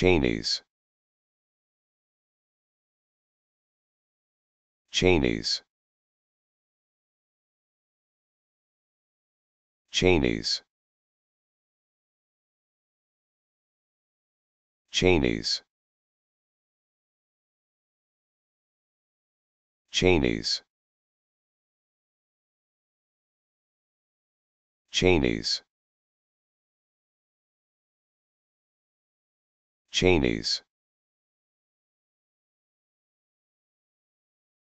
Chinese. Chinese. Chinese. Chinese. Chinese. Chinese. Cheney's.